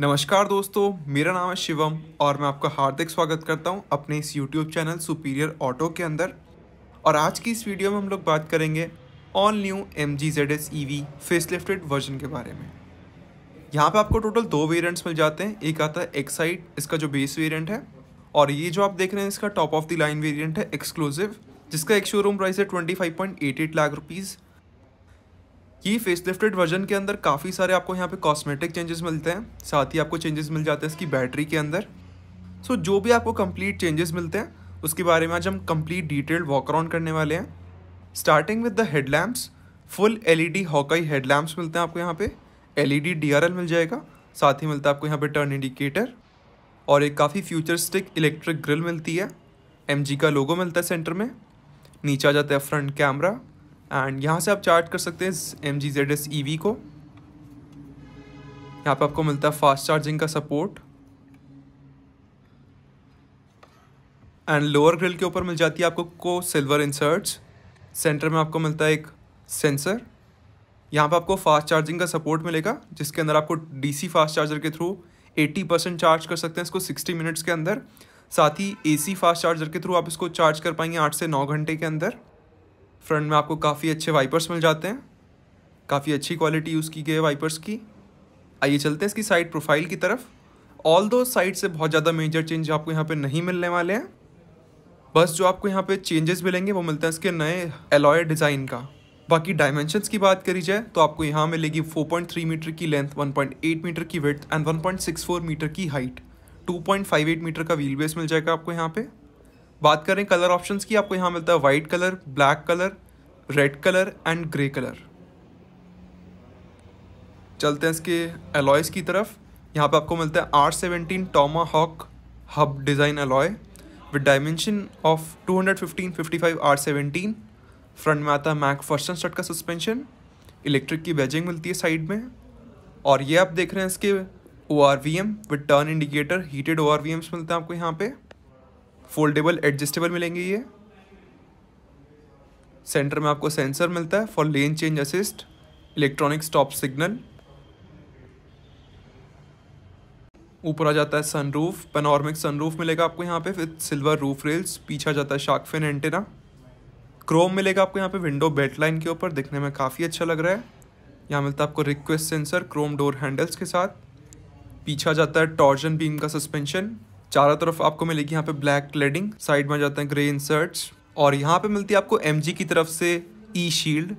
नमस्कार दोस्तों मेरा नाम है शिवम और मैं आपका हार्दिक स्वागत करता हूं अपने इस YouTube चैनल सुपीरियर ऑटो के अंदर और आज की इस वीडियो में हम लोग बात करेंगे all new M G Z S E V face lifted version के बारे में यहाँ पे आपको टोटल दो वेरिएंट्स मिल जाते हैं एक आता है एक्साइड इसका जो बेस वेरियंट है और ये जो आप देख रहे हैं इसका top of the line variant है एक्सक्लूसिव जिसका एक शोरूम प्राइस है twenty five point eight eight lakh rupees ये फेसलिफ्टेड वर्जन के अंदर काफ़ी सारे आपको यहाँ पे कॉस्मेटिक चेंजेस मिलते हैं साथ ही आपको चेंजेस मिल जाते हैं इसकी बैटरी के अंदर सो so, जो भी आपको कंप्लीट चेंजेस मिलते हैं उसके बारे में आज हम कंप्लीट डिटेल्ड वॉक अराउंड करने वाले हैं starting with the headlamps full L E D hawkeye headlamps मिलते हैं आपको यहाँ पर L E D D R L मिल जाएगा साथ ही मिलता है आपको यहाँ पर टर्न इंडिकेटर और एक काफ़ी फ्यूचरिस्टिक इलेक्ट्रिक ग्रिल मिलती है एम जी का लोगो मिलता है सेंटर में नीचे आ जाता है फ्रंट कैमरा एंड यहाँ से आप चार्ज कर सकते हैं M G Z S E V को यहाँ पे आपको मिलता है फास्ट चार्जिंग का सपोर्ट एंड लोअर ग्रिल के ऊपर मिल जाती है आपको को सिल्वर इंसर्ट्स सेंटर में आपको मिलता है एक सेंसर यहाँ पे आपको फास्ट चार्जिंग का सपोर्ट मिलेगा जिसके अंदर आपको डीसी फास्ट चार्जर के थ्रू 80 परसेंट चार्ज कर सकते हैं इसको 60 मिनट्स के अंदर साथ ही एसी फास्ट चार्जर के थ्रू आप इसको चार्ज कर पाएंगे आठ से नौ घंटे के अंदर फ्रंट में आपको काफ़ी अच्छे वाइपर्स मिल जाते हैं काफ़ी अच्छी क्वालिटी यूज़ की गई है वाइपर्स की आइए चलते हैं इसकी साइड प्रोफाइल की तरफ ऑल दो साइड से बहुत ज़्यादा मेजर चेंज आपको यहाँ पे नहीं मिलने वाले हैं बस जो आपको यहाँ पे चेंजेस मिलेंगे वो मिलते हैं इसके नए एलॉय डिज़ाइन का बाकी डायमेंशंस की बात करी जाए तो आपको यहाँ मिलेगी 4.3 मीटर की लेंथ 1.8 मीटर की विथ एंड 1.64 मीटर की हाइट 2.58 मीटर का व्हील बेस मिल जाएगा आपको यहाँ पे बात करें कलर ऑप्शंस की आपको यहाँ मिलता है white colour black colour red colour and grey colour चलते हैं इसके एलॉयज़ की तरफ यहाँ पे आपको मिलता है R seventeen tomahawk hub design alloy with dimension of two hundred fifteen fifty five R seventeen front में आता है मैक फर्स्ट स्टड का सस्पेंशन इलेक्ट्रिक की बैजिंग मिलती है साइड में और ये आप देख रहे हैं इसके O R V M with turn indicator heated O R V Ms मिलते हैं आपको यहाँ पर फोल्डेबल एडजस्टेबल मिलेंगे ये सेंटर में आपको सेंसर मिलता है for lane change assist electronic stop signal ऊपर आ जाता है सनरूफ पेनॉर्मिक सनरूफ मिलेगा आपको यहाँ पे विथ सिल्वर रूफ रेल्स पीछा जाता है शार्क फिन एंटेना क्रोम मिलेगा आपको यहाँ पे विंडो बेट लाइन के ऊपर दिखने में काफ़ी अच्छा लग रहा है यहाँ मिलता है आपको request sensor chrome door handles के साथ पीछा जाता है टॉर्जन बीम का सस्पेंशन चारों तरफ आपको मिलेगी यहाँ पे ब्लैक क्लेडिंग साइड में जाते हैं ग्रे इंसर्ट्स और यहाँ पे मिलती है आपको एम की तरफ से ई शील्ड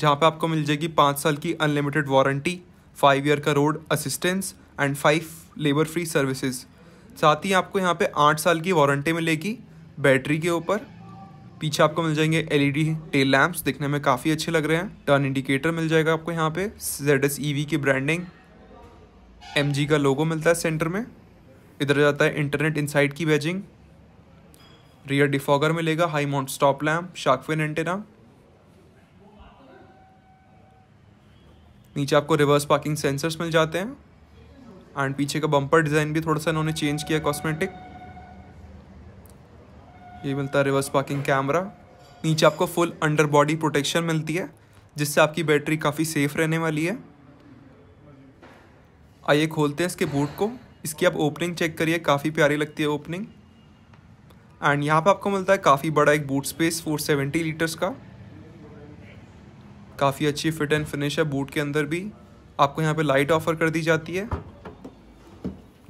जहाँ पे आपको मिल जाएगी पाँच साल की अनलिमिटेड वारंटी फाइव ईयर का road assistance and five labour free services साथ ही आपको यहाँ पे आठ साल की वारंटी मिलेगी बैटरी के ऊपर पीछे आपको मिल जाएंगे एलईडी टेल लैम्प्स दिखने में काफ़ी अच्छे लग रहे हैं टर्न इंडिकेटर मिल जाएगा आपको यहाँ पे जेड एस e की ब्रांडिंग एम का लोगो मिलता है सेंटर में इधर जाता है इंटरनेट इनसाइड की बैजिंग रियर डिफॉगर मिलेगा high mount stop lamp shark fin antenna नीचे आपको रिवर्स पार्किंग सेंसर्स मिल जाते हैं एंड पीछे का बम्पर डिज़ाइन भी थोड़ा सा इन्होंने चेंज किया कॉस्मेटिक ये मिलता है रिवर्स पार्किंग कैमरा नीचे आपको फुल अंडर बॉडी प्रोटेक्शन मिलती है जिससे आपकी बैटरी काफ़ी सेफ रहने वाली है आइए खोलते हैं इसके बूट को इसकी आप ओपनिंग चेक करिए काफ़ी प्यारी लगती है ओपनिंग एंड यहाँ पे आपको मिलता है काफ़ी बड़ा एक बूट स्पेस 470 लीटर्स का काफ़ी अच्छी फिट एंड फिनिश है बूट के अंदर भी आपको यहाँ पे लाइट ऑफर कर दी जाती है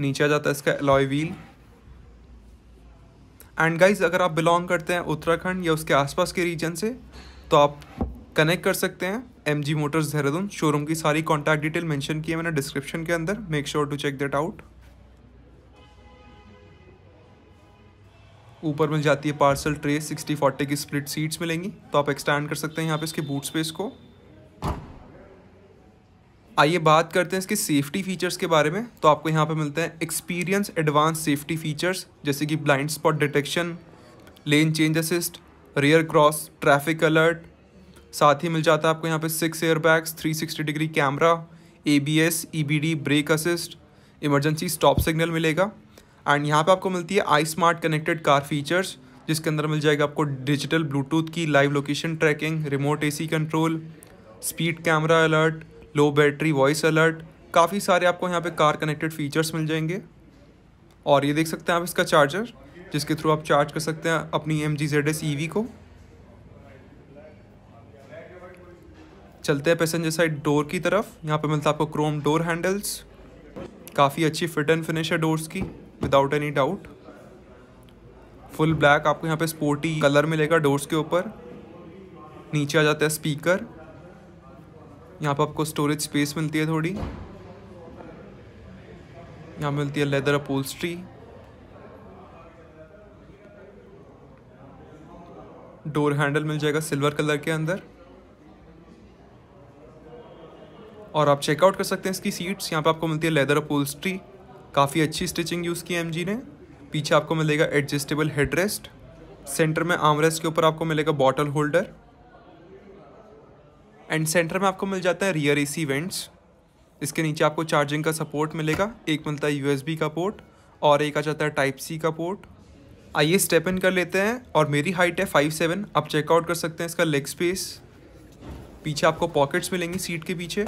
नीचे आ जाता है इसका एलॉय व्हील एंड गाइज अगर आप बिलोंग करते हैं उत्तराखंड या उसके आसपास के रीजन से तो आप कनेक्ट कर सकते हैं M G Motors Dehradun showroom की सारी कॉन्टैक्ट डिटेल मैंशन की है मैंने डिस्क्रिप्शन के अंदर make sure to check that out ऊपर मिल जाती है पार्सल ट्रे सिक्सटी फोर्टी की स्प्लिट सीट्स मिलेंगी तो आप एक्सटैंड कर सकते हैं यहाँ पे इसके बूट स्पेस को आइए बात करते हैं इसके सेफ्टी फीचर्स के बारे में तो आपको यहाँ पे मिलते हैं एक्सपीरियंस एडवांस सेफ्टी फीचर्स जैसे कि blind spot detection lane change assist rear cross traffic alert साथ ही मिल जाता है आपको यहाँ पे six air bags three sixty degree camera A B S E B D brake assist emergency stop signal मिलेगा एंड यहाँ पे आपको मिलती है I smart connected car features जिसके अंदर मिल जाएगा आपको डिजिटल ब्लूटूथ की live location tracking remote AC control speed camera alert लो बैटरी वॉइस अलर्ट काफ़ी सारे आपको यहाँ पे कार कनेक्टेड फीचर्स मिल जाएंगे और ये देख सकते हैं आप इसका चार्जर जिसके थ्रू आप चार्ज कर सकते हैं अपनी M G Z S E V को चलते हैं पैसेंजर साइड डोर की तरफ यहाँ पे मिलता है आपको क्रोम डोर हैंडल्स काफ़ी अच्छी फिट एंड फिनिश है डोर्स की without any doubt full black आपको यहाँ पे स्पोर्टी कलर मिलेगा डोर्स के ऊपर नीचे आ जाता है स्पीकर यहाँ पर आपको स्टोरेज स्पेस मिलती है थोड़ी यहाँ मिलती है लेदर अपोल्स्ट्री डोर हैंडल मिल जाएगा सिल्वर कलर के अंदर और आप चेकआउट कर सकते हैं इसकी सीट्स यहाँ पे आपको मिलती है लेदर अपोल्स्ट्री काफ़ी अच्छी स्टिचिंग यूज़ की एम ने पीछे आपको मिलेगा एडजस्टेबल हेड रेस्ट सेंटर में आमरेस्ट के ऊपर आपको मिलेगा बॉटल होल्डर एंड सेंटर में आपको मिल जाता है रियर एसी वेंट्स इसके नीचे आपको चार्जिंग का सपोर्ट मिलेगा एक मिलता है यूएसबी का पोर्ट और एक आ जाता है टाइप सी का पोर्ट आइए स्टेप इन कर लेते हैं और मेरी हाइट है फाइव सेवन आप चेकआउट कर सकते हैं इसका लेग स्पेस पीछे आपको पॉकेट्स मिलेंगी सीट के पीछे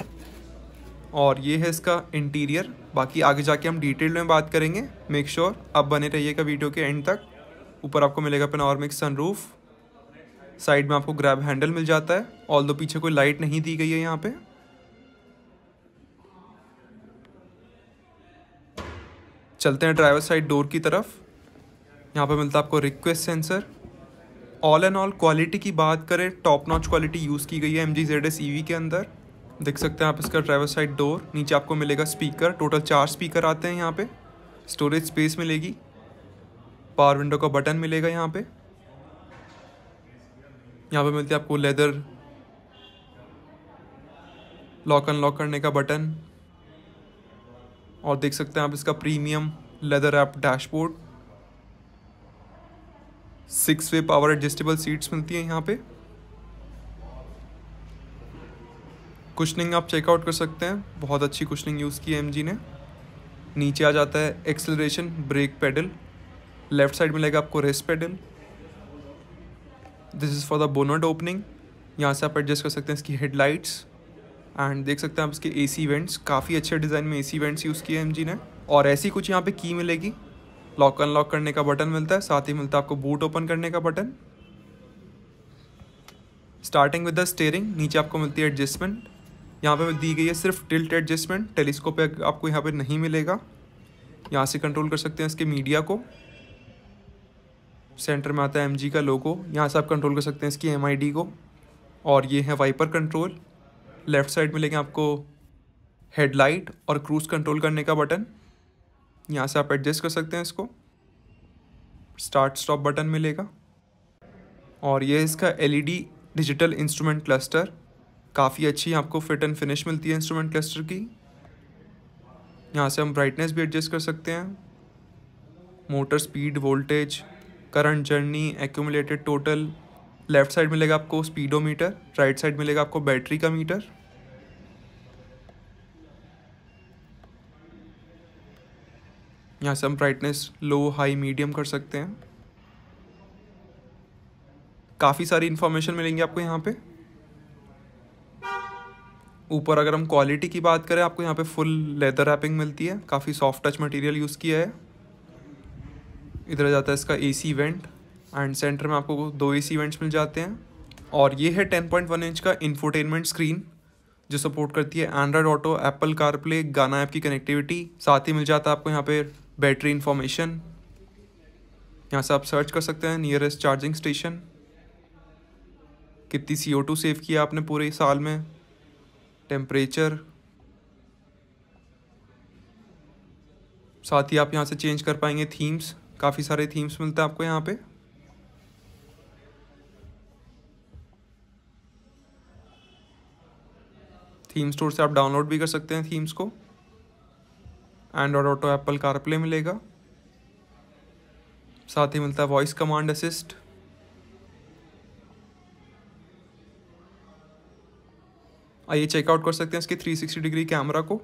और ये है इसका इंटीरियर बाकी आगे जाके हम डिटेल में बात करेंगे मेक श्योर sure आप बने रहिएगा वीडियो के एंड तक ऊपर आपको मिलेगा पेनॉर्मिक सनरूफ साइड में आपको ग्रैब हैंडल मिल जाता है ऑल दो पीछे कोई लाइट नहीं दी गई है यहाँ पे चलते हैं ड्राइवर साइड डोर की तरफ यहाँ पे मिलता है आपको request sensor all and all quality की बात करें टॉप नॉच क्वालिटी यूज़ की गई है M G Z S E के अंदर देख सकते हैं आप इसका ड्राइवर साइड डोर नीचे आपको मिलेगा स्पीकर टोटल चार स्पीकर आते हैं यहाँ पे स्टोरेज स्पेस मिलेगी पावर विंडो का बटन मिलेगा यहाँ पे यहाँ पे मिलते हैं आपको लेदर लॉक अनलॉक करने का बटन और देख सकते हैं आप इसका premium leather app dashboard six way power adjustable seats मिलती हैं यहाँ पे कुशनिंग आप चेकआउट कर सकते हैं बहुत अच्छी कुशनिंग यूज़ की है एम ने नीचे आ जाता है acceleration brake pedal left side मिलेगा आपको race pedal this is for the bonnet opening यहाँ से आप एडजस्ट कर सकते हैं इसकी हेडलाइट्स एंड देख सकते हैं आप इसके ए सी वेंट्स काफ़ी अच्छे डिज़ाइन में ए सी वेंट्स यूज़ किए एम जी ने और ऐसी कुछ यहाँ पे की मिलेगी लॉक अनलॉक करने का बटन मिलता है साथ ही मिलता है आपको बूट ओपन करने का button starting with the steering नीचे आपको मिलती है एडजस्टमेंट यहाँ पे दी गई है सिर्फ टिल्ट एडजस्टमेंट टेलीस्कोप आपको यहाँ पे नहीं मिलेगा यहाँ से कंट्रोल कर सकते हैं इसके मीडिया को सेंटर में आता है एम का लोगो यहाँ से आप कंट्रोल कर सकते हैं इसकी एम को और ये है वाइपर कंट्रोल लेफ़्ट साइड में लेंगे आपको हेडलाइट और क्रूज़ कंट्रोल करने का बटन यहाँ से आप एडजस्ट कर सकते हैं इसको स्टार्ट स्टॉप बटन मिलेगा और ये इसका एलईडी डिजिटल इंस्ट्रूमेंट क्लस्टर काफ़ी अच्छी आपको फिट एंड फिनिश मिलती है इंस्ट्रूमेंट क्लस्टर की यहाँ से हम ब्राइटनेस भी एडजस्ट कर सकते हैं motor speed voltage current journey accumulated total left side मिलेगा आपको स्पीडोमीटर राइट साइड मिलेगा आपको बैटरी का मीटर यहाँ से हम ब्राइटनेस लो हाई मीडियम कर सकते हैं काफ़ी सारी इन्फॉर्मेशन मिलेंगी आपको यहाँ पे ऊपर अगर हम क्वालिटी की बात करें आपको यहाँ पे फुल लेदर रैपिंग मिलती है काफ़ी सॉफ्ट टच मटेरियल यूज़ किया है इधर जाता है इसका एसी वेंट एंड सेंटर में आपको दो एसी वेंट्स मिल जाते हैं और ये है टेन पॉइंट वन इंच का इन्फोटेनमेंट स्क्रीन जो सपोर्ट करती है Android auto Apple CarPlay Gaana app की कनेक्टिविटी साथ ही मिल जाता है आपको यहाँ पर बैटरी इन्फॉर्मेशन यहाँ से आप सर्च कर सकते हैं नियरेस्ट चार्जिंग स्टेशन कितनी सी सेव किया आपने पूरे साल में टेम्परेचर साथ ही आप यहाँ से चेंज कर पाएंगे थीम्स काफ़ी सारे थीम्स मिलते हैं आपको यहाँ पे थीम स्टोर से आप डाउनलोड भी कर सकते हैं थीम्स को एंड्रॉयड ऑटो एप्पल कारप्ले मिलेगा साथ ही मिलता है वॉइस कमांड असिस्ट आइए चेकआउट कर सकते हैं इसके 360 डिग्री कैमरा को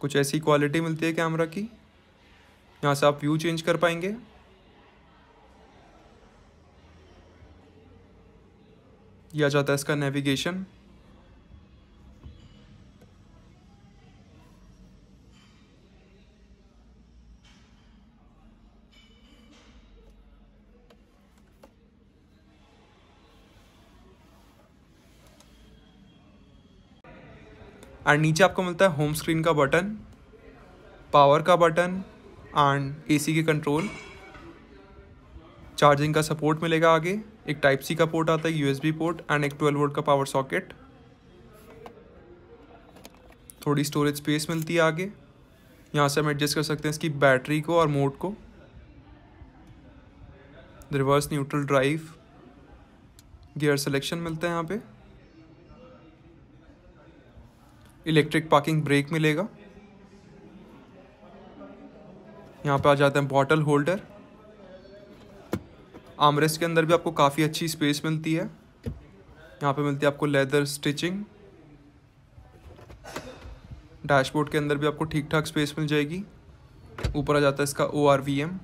कुछ ऐसी क्वालिटी मिलती है कैमरा की यहाँ से आप व्यू चेंज कर पाएंगे या जाता है इसका नेविगेशन एंड नीचे आपको मिलता है होम स्क्रीन का बटन पावर का बटन एंड एसी के कंट्रोल चार्जिंग का सपोर्ट मिलेगा आगे एक टाइप सी का पोर्ट आता है यूएसबी पोर्ट एंड एक 12 वोल्ट का पावर सॉकेट थोड़ी स्टोरेज स्पेस मिलती है आगे यहाँ से हम एडजस्ट कर सकते हैं इसकी बैटरी को और मोड को reverse neutral drive gear selection मिलता है यहाँ पे इलेक्ट्रिक पार्किंग ब्रेक मिलेगा यहाँ पे आ जाते हैं बॉटल होल्डर आमरेस के अंदर भी आपको काफ़ी अच्छी स्पेस मिलती है यहाँ पे मिलती है आपको लेदर स्टिचिंग डैशबोर्ड के अंदर भी आपको ठीक ठाक स्पेस मिल जाएगी ऊपर आ जाता है इसका O R V M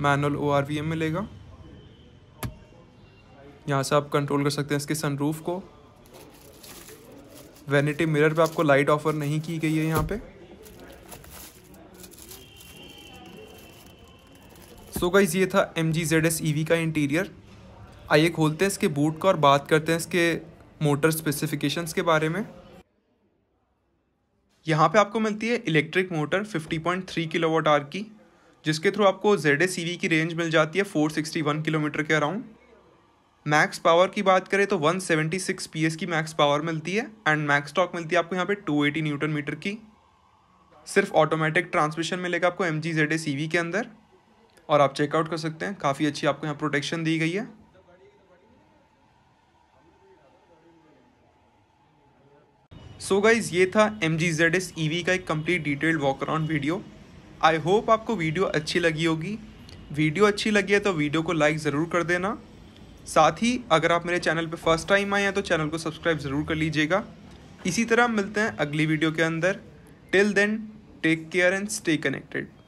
manual O R V M मिलेगा यहाँ से आप कंट्रोल कर सकते हैं इसके सनरूफ को वैनिटी मिरर पे आपको लाइट ऑफर नहीं की गई है यहाँ पे सो so गाइज ये था M G Z S E V का इंटीरियर आइए खोलते हैं इसके बूट का और बात करते हैं इसके मोटर स्पेसिफिकेशंस के बारे में यहाँ पे आपको मिलती है इलेक्ट्रिक मोटर 50.3 किलोवाट आर की जिसके थ्रू आपको जेड एस ई वी की रेंज मिल जाती है 461 किलोमीटर के अराउंड मैक्स पावर की बात करें तो 176 सेवेंटी की मैक्स पावर मिलती है एंड मैक्स टॉक मिलती है आपको यहाँ पे 280 न्यूटन मीटर की सिर्फ ऑटोमेटिक ट्रांसमिशन मिलेगा आपको एम जी जेड वी के अंदर और आप चेकआउट कर सकते हैं काफ़ी अच्छी आपको यहाँ प्रोटेक्शन दी गई है सो so गाइज ये था M G Z S E V का एक complete detailed walk around video I hope आपको वीडियो अच्छी लगी होगी वीडियो अच्छी लगी है तो वीडियो को लाइक ज़रूर कर देना साथ ही अगर आप मेरे चैनल पे फर्स्ट टाइम आए हैं तो चैनल को सब्सक्राइब ज़रूर कर लीजिएगा इसी तरह मिलते हैं अगली वीडियो के अंदर till then take care and stay connected